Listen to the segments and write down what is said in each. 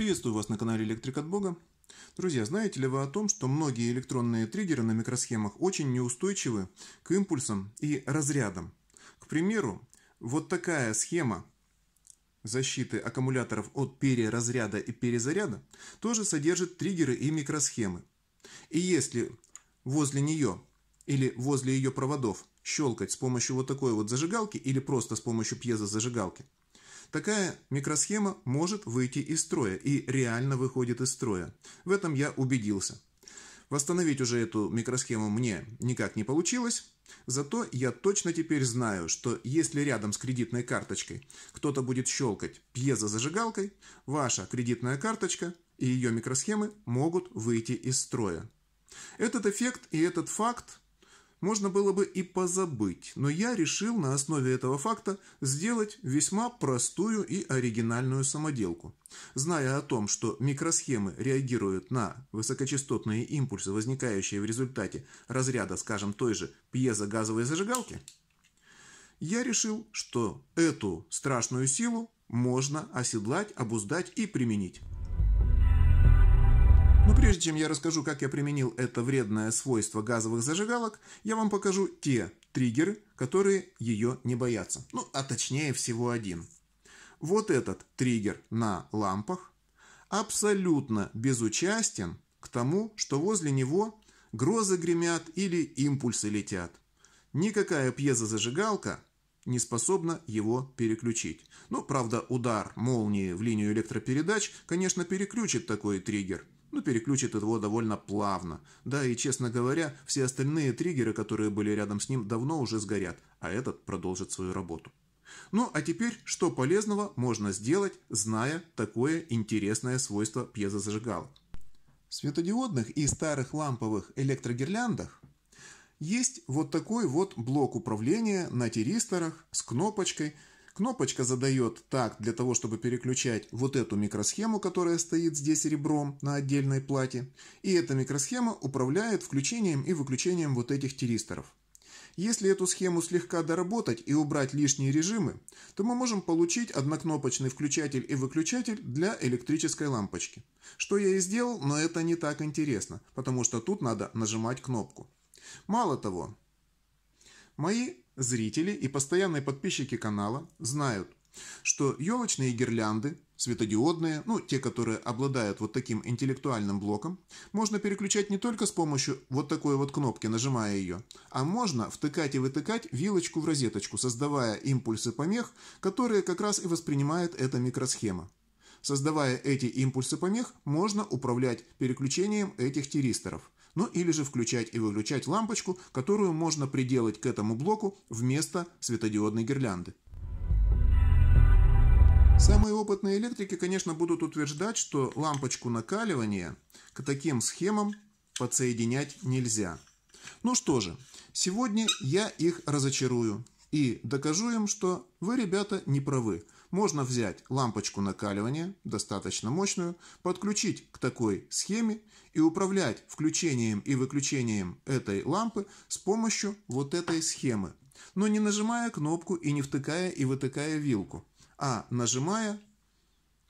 Приветствую вас на канале Электрик от Бога. Друзья, знаете ли вы о том, что многие электронные триггеры на микросхемах очень неустойчивы к импульсам и разрядам? К примеру, вот такая схема защиты аккумуляторов от переразряда и перезаряда тоже содержит триггеры и микросхемы. И если возле нее или возле ее проводов щелкать с помощью вот такой вот зажигалки или просто с помощью пьезозажигалки – Такая микросхема может выйти из строя и реально выходит из строя. В этом я убедился. Восстановить уже эту микросхему мне никак не получилось, зато я точно теперь знаю, что если рядом с кредитной карточкой кто-то будет щелкать пьезозажигалкой, ваша кредитная карточка и ее микросхемы могут выйти из строя. Этот эффект и этот факт можно было бы и позабыть, но я решил на основе этого факта сделать весьма простую и оригинальную самоделку. Зная о том, что микросхемы реагируют на высокочастотные импульсы, возникающие в результате разряда, скажем, той же пьезогазовой зажигалки, я решил, что эту страшную силу можно оседлать, обуздать и применить прежде чем я расскажу, как я применил это вредное свойство газовых зажигалок, я вам покажу те триггеры, которые ее не боятся. Ну, а точнее всего один. Вот этот триггер на лампах абсолютно безучастен к тому, что возле него грозы гремят или импульсы летят. Никакая пьезозажигалка не способна его переключить. Ну, правда, удар молнии в линию электропередач, конечно, переключит такой триггер – ну переключит его довольно плавно. Да и, честно говоря, все остальные триггеры, которые были рядом с ним, давно уже сгорят, а этот продолжит свою работу. Ну а теперь, что полезного можно сделать, зная такое интересное свойство пьезозажигалок? В светодиодных и старых ламповых электрогирляндах есть вот такой вот блок управления на тиристорах с кнопочкой, Кнопочка задает так для того, чтобы переключать вот эту микросхему, которая стоит здесь ребром на отдельной плате. И эта микросхема управляет включением и выключением вот этих тиристоров. Если эту схему слегка доработать и убрать лишние режимы, то мы можем получить однокнопочный включатель и выключатель для электрической лампочки. Что я и сделал, но это не так интересно, потому что тут надо нажимать кнопку. Мало того, Мои зрители и постоянные подписчики канала знают, что елочные гирлянды, светодиодные, ну, те, которые обладают вот таким интеллектуальным блоком, можно переключать не только с помощью вот такой вот кнопки, нажимая ее, а можно втыкать и вытыкать вилочку в розеточку, создавая импульсы помех, которые как раз и воспринимает эта микросхема. Создавая эти импульсы помех, можно управлять переключением этих тиристоров. Ну или же включать и выключать лампочку, которую можно приделать к этому блоку вместо светодиодной гирлянды. Самые опытные электрики, конечно, будут утверждать, что лампочку накаливания к таким схемам подсоединять нельзя. Ну что же, сегодня я их разочарую и докажу им, что вы, ребята, не правы – можно взять лампочку накаливания, достаточно мощную, подключить к такой схеме и управлять включением и выключением этой лампы с помощью вот этой схемы. Но не нажимая кнопку и не втыкая и вытыкая вилку, а нажимая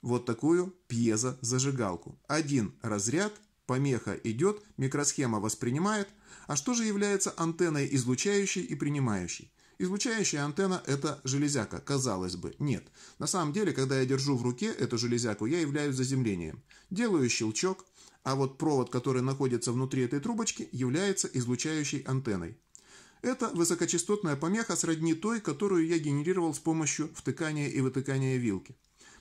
вот такую пьезозажигалку. Один разряд, помеха идет, микросхема воспринимает. А что же является антенной излучающей и принимающей? Излучающая антенна – это железяка, казалось бы, нет. На самом деле, когда я держу в руке эту железяку, я являюсь заземлением. Делаю щелчок, а вот провод, который находится внутри этой трубочки, является излучающей антенной. Это высокочастотная помеха сродни той, которую я генерировал с помощью втыкания и вытыкания вилки.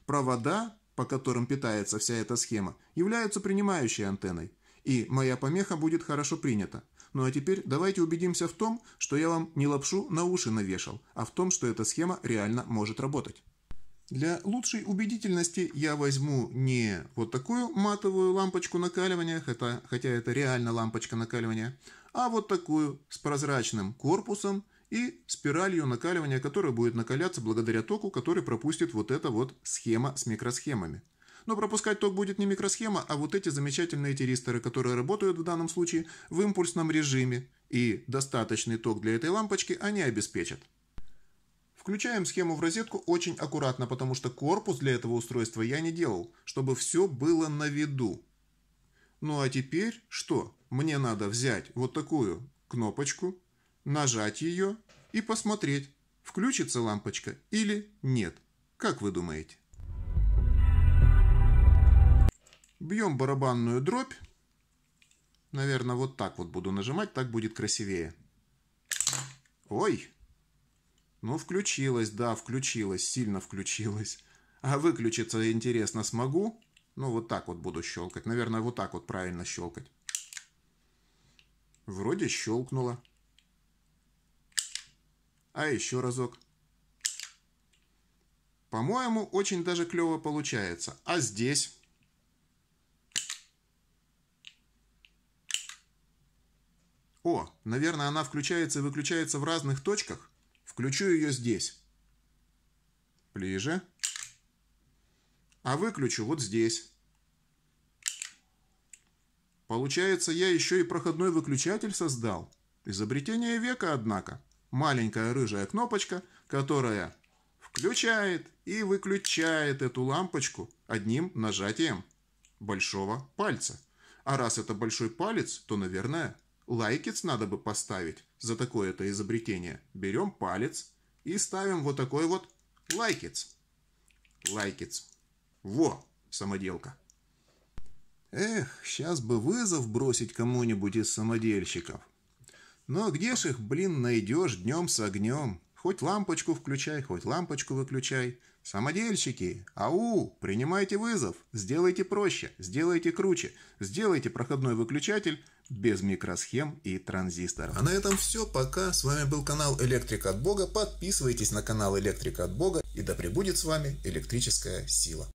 Провода, по которым питается вся эта схема, являются принимающей антенной, и моя помеха будет хорошо принята. Ну а теперь давайте убедимся в том, что я вам не лапшу на уши навешал, а в том, что эта схема реально может работать. Для лучшей убедительности я возьму не вот такую матовую лампочку накаливания, хотя, хотя это реально лампочка накаливания, а вот такую с прозрачным корпусом и спиралью накаливания, которая будет накаляться благодаря току, который пропустит вот эта вот схема с микросхемами. Но пропускать ток будет не микросхема, а вот эти замечательные тиристоры, которые работают в данном случае в импульсном режиме. И достаточный ток для этой лампочки они обеспечат. Включаем схему в розетку очень аккуратно, потому что корпус для этого устройства я не делал, чтобы все было на виду. Ну а теперь что? Мне надо взять вот такую кнопочку, нажать ее и посмотреть, включится лампочка или нет. Как вы думаете? бьем барабанную дробь. Наверное, вот так вот буду нажимать, так будет красивее. Ой! Ну, включилась, да, включилась, сильно включилась. А выключиться, интересно, смогу? Ну, вот так вот буду щелкать. Наверное, вот так вот правильно щелкать. Вроде щелкнула. А еще разок. По-моему, очень даже клево получается. А здесь... О, наверное, она включается и выключается в разных точках. Включу ее здесь. Ближе. А выключу вот здесь. Получается, я еще и проходной выключатель создал. Изобретение века, однако. Маленькая рыжая кнопочка, которая включает и выключает эту лампочку одним нажатием большого пальца. А раз это большой палец, то, наверное, Лайкец надо бы поставить за такое-то изобретение. Берем палец и ставим вот такой вот лайкец. Лайкец. Во, самоделка. Эх, сейчас бы вызов бросить кому-нибудь из самодельщиков. Но где ж их, блин, найдешь днем с огнем? Хоть лампочку включай, хоть лампочку выключай. Самодельщики, ау, принимайте вызов, сделайте проще, сделайте круче, сделайте проходной выключатель без микросхем и транзисторов. А на этом все, пока. С вами был канал Электрик от Бога. Подписывайтесь на канал Электрик от Бога и да пребудет с вами электрическая сила.